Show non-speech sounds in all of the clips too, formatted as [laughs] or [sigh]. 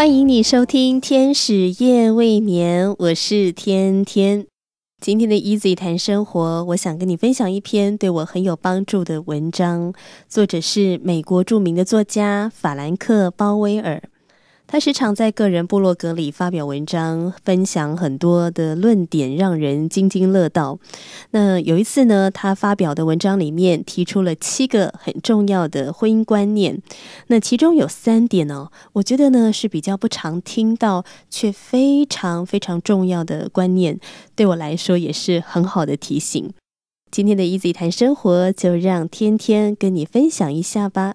欢迎你收听《天使夜未眠》，我是天天。今天的 e a s y 谈生活，我想跟你分享一篇对我很有帮助的文章，作者是美国著名的作家法兰克·鲍威尔。他时常在个人部落格里发表文章，分享很多的论点，让人津津乐道。那有一次呢，他发表的文章里面提出了七个很重要的婚姻观念。那其中有三点哦，我觉得呢是比较不常听到，却非常非常重要的观念。对我来说也是很好的提醒。今天的 Easy 谈生活，就让天天跟你分享一下吧。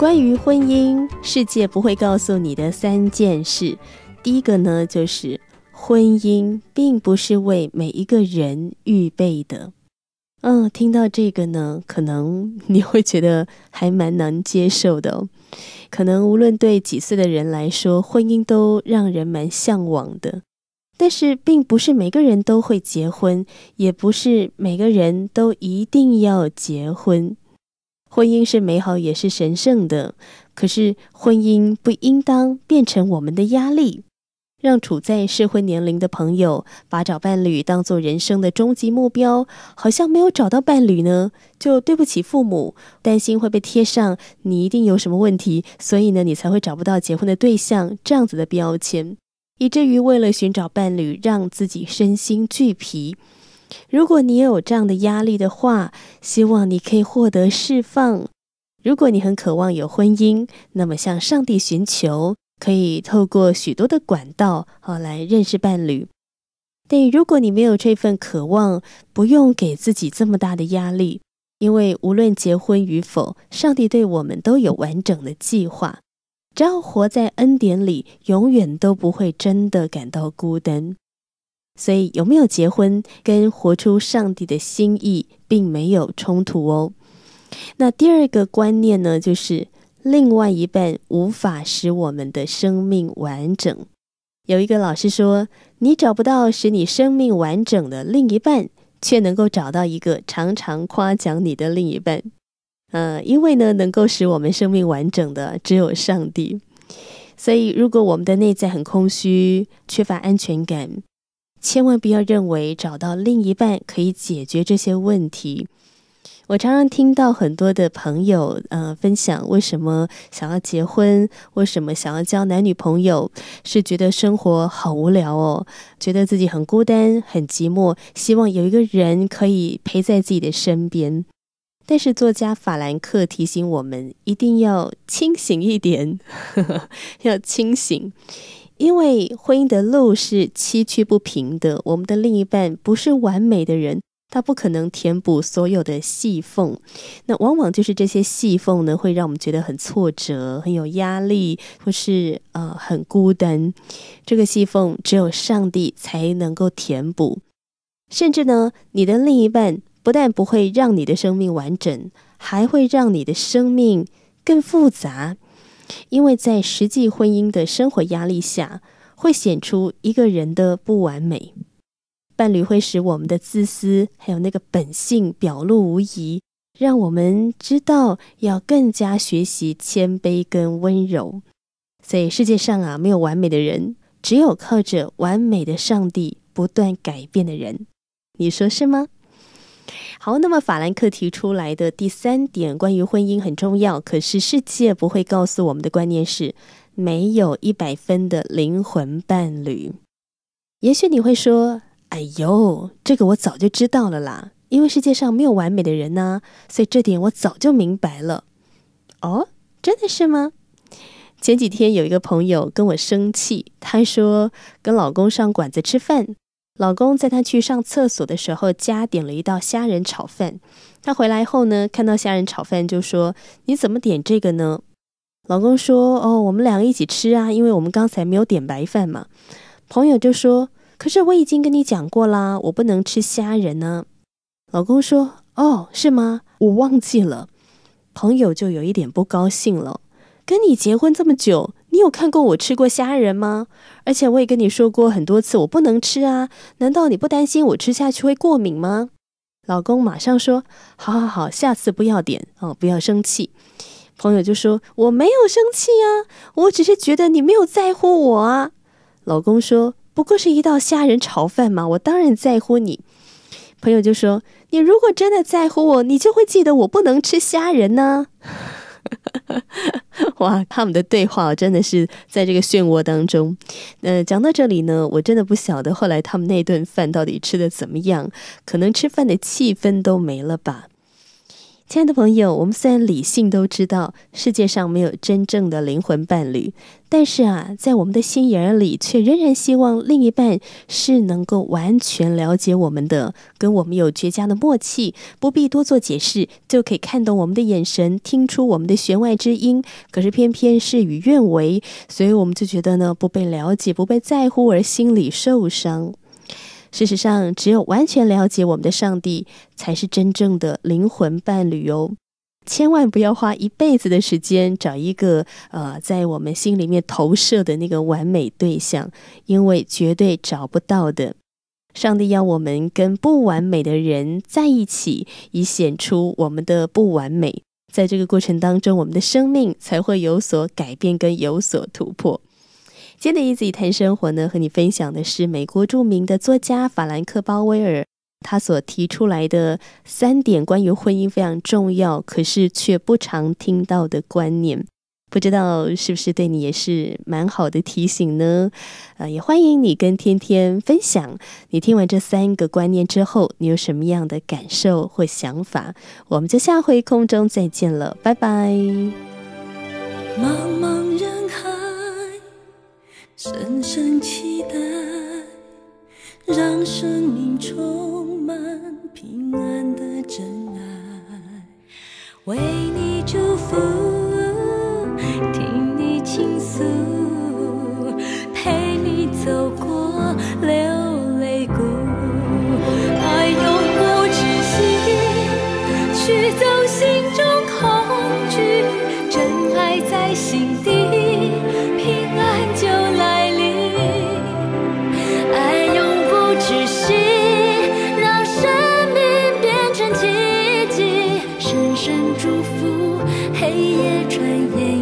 关于婚姻，世界不会告诉你的三件事。第一个呢，就是婚姻并不是为每一个人预备的。嗯，听到这个呢，可能你会觉得还蛮难接受的。哦。可能无论对几岁的人来说，婚姻都让人蛮向往的。但是，并不是每个人都会结婚，也不是每个人都一定要结婚。婚姻是美好也是神圣的，可是婚姻不应当变成我们的压力。让处在适婚年龄的朋友把找伴侣当做人生的终极目标，好像没有找到伴侣呢，就对不起父母，担心会被贴上“你一定有什么问题”，所以呢，你才会找不到结婚的对象这样子的标签，以至于为了寻找伴侣，让自己身心俱疲。如果你也有这样的压力的话，希望你可以获得释放。如果你很渴望有婚姻，那么向上帝寻求，可以透过许多的管道，好来认识伴侣。对，如果你没有这份渴望，不用给自己这么大的压力，因为无论结婚与否，上帝对我们都有完整的计划。只要活在恩典里，永远都不会真的感到孤单。所以有没有结婚，跟活出上帝的心意并没有冲突哦。那第二个观念呢，就是另外一半无法使我们的生命完整。有一个老师说：“你找不到使你生命完整的另一半，却能够找到一个常常夸奖你的另一半。”呃，因为呢，能够使我们生命完整的只有上帝。所以，如果我们的内在很空虚，缺乏安全感。千万不要认为找到另一半可以解决这些问题。我常常听到很多的朋友，呃，分享为什么想要结婚，为什么想要交男女朋友，是觉得生活好无聊哦，觉得自己很孤单、很寂寞，希望有一个人可以陪在自己的身边。但是作家法兰克提醒我们，一定要清醒一点，[laughs] 要清醒。因为婚姻的路是崎岖不平的，我们的另一半不是完美的人，他不可能填补所有的细缝。那往往就是这些细缝呢，会让我们觉得很挫折、很有压力，或是呃很孤单。这个细缝只有上帝才能够填补。甚至呢，你的另一半不但不会让你的生命完整，还会让你的生命更复杂。因为在实际婚姻的生活压力下，会显出一个人的不完美。伴侣会使我们的自私，还有那个本性表露无遗，让我们知道要更加学习谦卑跟温柔。所以世界上啊，没有完美的人，只有靠着完美的上帝不断改变的人。你说是吗？好，那么法兰克提出来的第三点，关于婚姻很重要。可是世界不会告诉我们的观念是，没有一百分的灵魂伴侣。也许你会说，哎呦，这个我早就知道了啦，因为世界上没有完美的人呐，所以这点我早就明白了。哦，真的是吗？前几天有一个朋友跟我生气，她说跟老公上馆子吃饭。老公在她去上厕所的时候加点了一道虾仁炒饭。她回来后呢，看到虾仁炒饭就说：“你怎么点这个呢？”老公说：“哦，我们两个一起吃啊，因为我们刚才没有点白饭嘛。”朋友就说：“可是我已经跟你讲过啦，我不能吃虾仁呢。”老公说：“哦，是吗？我忘记了。”朋友就有一点不高兴了：“跟你结婚这么久。”你有看过我吃过虾仁吗？而且我也跟你说过很多次，我不能吃啊！难道你不担心我吃下去会过敏吗？老公马上说：“好好好，下次不要点哦，不要生气。”朋友就说：“我没有生气啊，我只是觉得你没有在乎我。”啊。”老公说：“不过是一道虾仁炒饭嘛，我当然在乎你。”朋友就说：“你如果真的在乎我，你就会记得我不能吃虾仁呢。” [laughs] 哇，他们的对话真的是在这个漩涡当中。呃、讲到这里呢，我真的不晓得后来他们那顿饭到底吃的怎么样，可能吃饭的气氛都没了吧。亲爱的朋友，我们虽然理性都知道世界上没有真正的灵魂伴侣，但是啊，在我们的心眼里却仍然希望另一半是能够完全了解我们的，跟我们有绝佳的默契，不必多做解释就可以看懂我们的眼神，听出我们的弦外之音。可是偏偏事与愿违，所以我们就觉得呢，不被了解、不被在乎而心里受伤。事实上，只有完全了解我们的上帝，才是真正的灵魂伴侣哦。千万不要花一辈子的时间找一个，呃，在我们心里面投射的那个完美对象，因为绝对找不到的。上帝要我们跟不完美的人在一起，以显出我们的不完美。在这个过程当中，我们的生命才会有所改变跟有所突破。今天的《一 s 一谈生活》呢，和你分享的是美国著名的作家法兰克·鲍威尔，他所提出来的三点关于婚姻非常重要，可是却不常听到的观念。不知道是不是对你也是蛮好的提醒呢？呃，也欢迎你跟天天分享，你听完这三个观念之后，你有什么样的感受或想法？我们就下回空中再见了，拜拜。茫茫人海。深深期待，让生命充满平安的真爱，为你。祝福，黑夜转眼。